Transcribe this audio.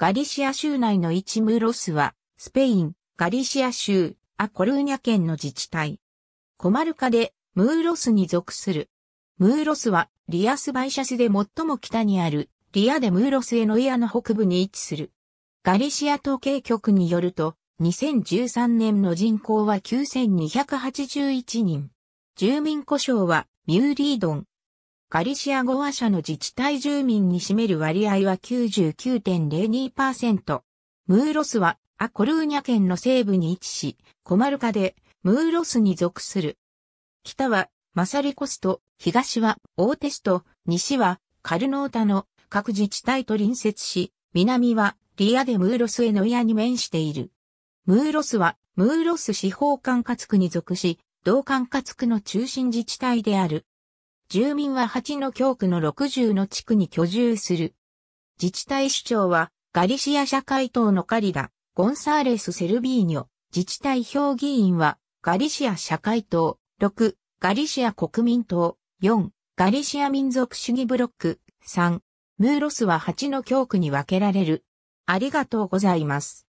ガリシア州内の一ムロスは、スペイン、ガリシア州、アコルーニャ県の自治体。コマルカで、ムーロスに属する。ムーロスは、リアスバイシャスで最も北にある、リアでムーロスへのエアの北部に位置する。ガリシア統計局によると、2013年の人口は9281人。住民故障は、ミューリードン、ガリシア語話者の自治体住民に占める割合は99.02%。ムーロスはアコルーニャ県の西部に位置し、コマルカでムーロスに属する。北はマサリコスト、東はオーテスト、西はカルノータの各自治体と隣接し、南はリアでムーロスへの矢に面している。ムーロスはムーロス司法管轄区に属し、同管轄区の中心自治体である。住民は8の教区の60の地区に居住する。自治体首長は、ガリシア社会党のカリダ、ゴンサーレス・セルビーニョ、自治体評議員は、ガリシア社会党、6、ガリシア国民党、4、ガリシア民族主義ブロック、3、ムーロスは8の教区に分けられる。ありがとうございます。